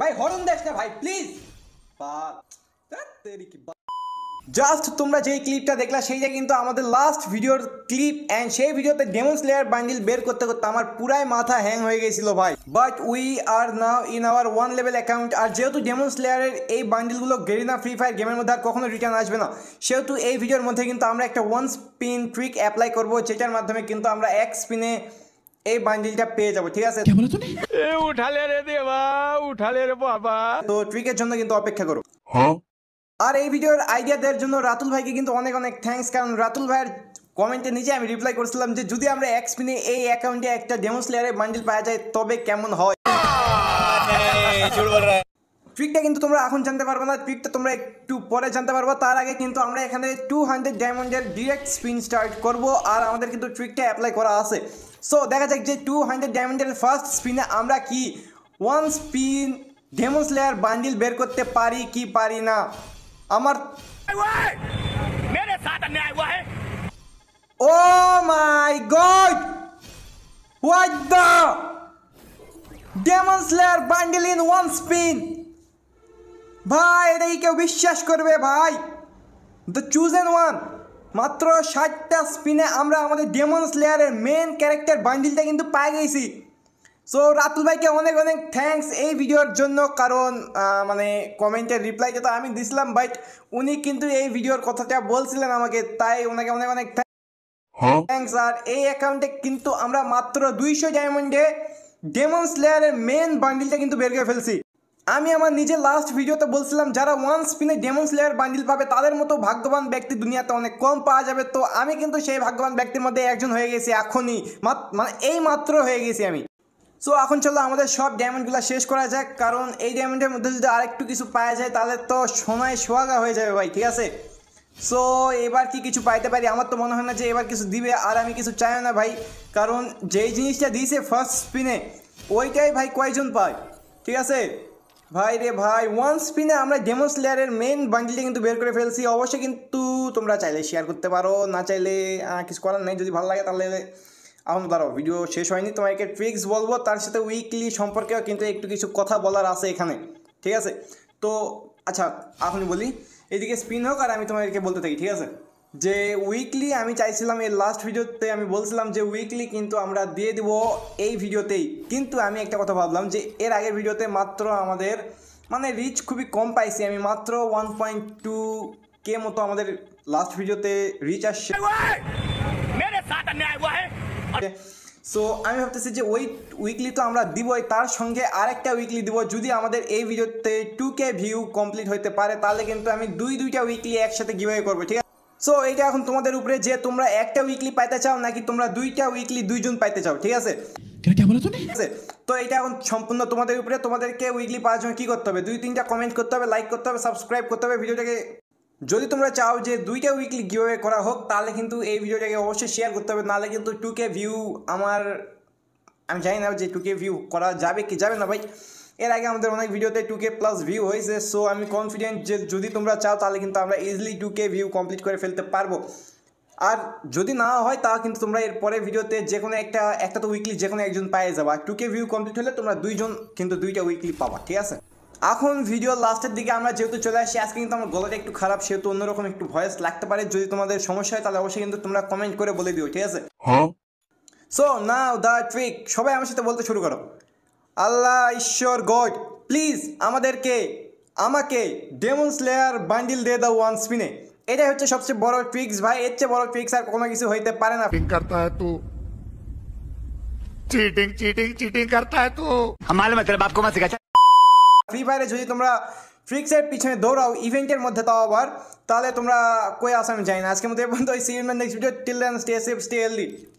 ভাই হরণ দেখ না ভাই প্লিজ জাস্ট তোমরা যেই ক্লিপটা দেখলা সেইটা কিন্তু আমাদের লাস্ট ভিডিওর ক্লিপ অ্যান্ড সেই ভিডিওতে ডেমন স্লেয়ার বান্ডিল বের করতে করতে আমার পুরাই মাথা হ্যাং হয়ে গেছিল ভাই but we are now in our one level account আর যেহেতু ডেমন স্লেয়ারের এই বান্ডিলগুলো না ফ্রি ফায়ার গেমের মধ্যে আর কখনো রিটার্ন আসবে না সেহেতু এই ভিডিওর মধ্যে কিন্তু আমরা একটা ওয়ান স্পিন ট্রিক অ্যাপ্লাই করবো যেটার মাধ্যমে কিন্তু আমরা এক স্পিনে এই বান্ডিলটা পেয়ে যাবো ঠিক আছে উঠালে রে দেবা উঠালে রে বাবা তো ট্রিকের জন্য কিন্তু অপেক্ষা করো হ্যাঁ? আর এই ভিডিওর আইডিয়া দেওয়ার জন্য রাতুল ভাইকে কিন্তু অনেক অনেক থ্যাংকস কারণ রাতুল ভাইয়ের কমেন্টে নিজে আমি রিপ্লাই করেছিলাম যে যদি আমরা এক স্পিনে এই অ্যাকাউন্টে একটা ডেমোস বান্ডিল পাওয়া যায় তবে কেমন হয় ট্রিকটা কিন্তু তোমরা এখন জানতে পারবে না ট্রিকটা তোমরা একটু পরে জানতে পারবো তার আগে কিন্তু আমরা এখানে টু হান্ড্রেড ডায়মন্ডের ডিরেক্ট স্পিন স্টার্ট করবো আর আমাদের কিন্তু ট্রিকটা অ্যাপ্লাই করা আছে সো দেখা যাক যে টু হান্ড্রেড ডায়মন্ডের ফার্স্ট স্পিনে আমরা কি one spin Demon Slayer bundle বের করতে পারি কি পারি না আমার ও my god what the Demon Slayer bundle in one spin ভাই এটাই কেউ বিশ্বাস করবে ভাই দ্য চুজেন ওয়ান মাত্র ষাটটা স্পিনে আমরা আমাদের ডেমন স্লেয়ারের মেন ক্যারেক্টার বান্ডিলটা কিন্তু পায়ে গেছি সো রাতুল ভাইকে অনেক অনেক থ্যাংকস এই ভিডিওর জন্য কারণ মানে কমেন্টের রিপ্লাইটা তো আমি দিছিলাম বাট উনি কিন্তু এই ভিডিওর কথাটা বলছিলেন আমাকে তাই ওনাকে অনেক অনেক থ্যাংকস আর এই অ্যাকাউন্টে কিন্তু আমরা মাত্র দুইশো ডায়মন্ডে ডেমন স্লেয়ারের মেন বান্ডিলটা কিন্তু বের করে ফেলছি আমি আমার নিজের লাস্ট ভিডিওতে বলছিলাম যারা ওয়ান স্পিনে ডেমন স্লেয়ার বান্ডিল পাবে তাদের মতো ভাগ্যবান ব্যক্তি দুনিয়াতে অনেক কম পাওয়া যাবে তো আমি কিন্তু সেই ভাগ্যবান ব্যক্তির মধ্যে একজন হয়ে গেছি এখনই মানে এই মাত্র হয়ে গেছি আমি সো এখন চলো আমাদের সব ডায়মন্ডগুলো শেষ করা যাক কারণ এই ডায়মন্ডের মধ্যে যদি আরেকটু কিছু পাওয়া যায় তাহলে তো সোনায় সোয়াগা হয়ে যাবে ভাই ঠিক আছে সো এবার কি কিছু পাইতে পারি আমার তো মনে হয় না যে এবার কিছু দিবে আর আমি কিছু চাইও না ভাই কারণ যেই জিনিসটা দিয়েছে ফার্স্ট স্পিনে ওইটাই ভাই কয়জন পায় ঠিক আছে ভাই রে ভাই ওয়ান স্পিনে আমরা ডেমন স্লেয়ারের মেন বান্ডিলটা কিন্তু বের করে ফেলছি অবশ্যই কিন্তু তোমরা চাইলে শেয়ার করতে পারো না চাইলে কিছু করার নেই যদি ভালো লাগে তাহলে এখন দাঁড়াও ভিডিও শেষ হয়নি তোমাকে ট্রিক্স বলবো তার সাথে উইকলি সম্পর্কেও কিন্তু একটু কিছু কথা বলার আছে এখানে ঠিক আছে তো আচ্ছা আপনি বলি এদিকে স্পিন হোক আর আমি তোমাদেরকে বলতে থাকি ঠিক আছে যে উইকলি আমি চাইছিলাম এই লাস্ট ভিডিওতে আমি বলছিলাম যে উইকলি কিন্তু আমরা দিয়ে দিব এই ভিডিওতেই কিন্তু আমি একটা কথা ভাবলাম যে এর আগের ভিডিওতে মাত্র আমাদের মানে রিচ খুবই কম পাইছি আমি মাত্র ওয়ান পয়েন্ট টু কে মতো আমাদের লাস্ট ভিডিওতে রিচ আসছে সো আমি ভাবতেছি যে ওই উইকলি তো আমরা দিবই তার সঙ্গে আরেকটা উইকলি দিব যদি আমাদের এই ভিডিওতে টু কে ভিউ কমপ্লিট হতে পারে তাহলে কিন্তু আমি দুই দুইটা উইকলি একসাথে গিভওয়ে করবো ঠিক আছে সো এইটা এখন তোমাদের উপরে যে তোমরা একটা উইকলি পাইতে চাও নাকি তোমরা দুইটা উইকলি দুইজন পাইতে চাও ঠিক আছে তো এটা এখন সম্পূর্ণ তোমাদের উপরে তোমাদেরকে উইকলি পাওয়ার জন্য কী করতে হবে দুই তিনটা কমেন্ট করতে হবে লাইক করতে হবে সাবস্ক্রাইব করতে হবে ভিডিওটাকে যদি তোমরা চাও যে দুইটা উইকলি গিওয়ে করা হোক তাহলে কিন্তু এই ভিডিওটাকে অবশ্যই শেয়ার করতে হবে নাহলে কিন্তু টু কে ভিউ আমার আমি জানি না যে টু কে ভিউ করা যাবে কি যাবে না ভাই এর আগে আমাদের অনেক ভিডিওতে টু কে প্লাস ভিউ হয়েছে সো আমি কনফিডেন্ট যে যদি তোমরা চাও তাহলে কিন্তু আমরা easily two K view complete করে ফেলতে পারবো আর যদি না হয় তা কিন্তু তোমরা এর পরের ভিডিওতে যে কোনো একটা একটা তো উইকলি যে কোনো একজন পায়ে আর টু কে ভিউ কমপ্লিট হলে তোমরা দুইজন কিন্তু দুইটা উইকলি পাবা ঠিক আছে এখন ভিডিও লাস্টের দিকে আমরা যেহেতু চলে আসি আজকে কিন্তু আমার গলাটা একটু খারাপ সেহেতু অন্যরকম একটু ভয়েস লাগতে পারে যদি তোমাদের সমস্যা হয় তাহলে অবশ্যই কিন্তু তোমরা কমেন্ট করে বলে দিও ঠিক আছে সো না দা ট্রিক সবাই আমার সাথে বলতে শুরু করো আল্লাহ ঈশ্বর গড প্লিজ আমাদেরকে আমাকে ডেমন স্লেয়ার বান্ডিল দিয়ে দাও ওয়ান স্পিনে এটাই হচ্ছে সবচেয়ে বড় ট্রিক্স ভাই এর চেয়ে বড় ট্রিক্স আর কোনো কিছু হইতে পারে না চিটিং করতা হয় তু চিটিং চিটিং চিটিং করতা হ্যায় তু আমারে বাপ কো মত সিখা ফ্রি ফায়ারে যদি তোমরা এর পিছনে দৌড়াও ইভেন্টের মধ্যে তাও আবার তাহলে তোমরা কই আসামি যাই না আজকে মতো এই পর্যন্ত এই season next video till then stay safe stay healthy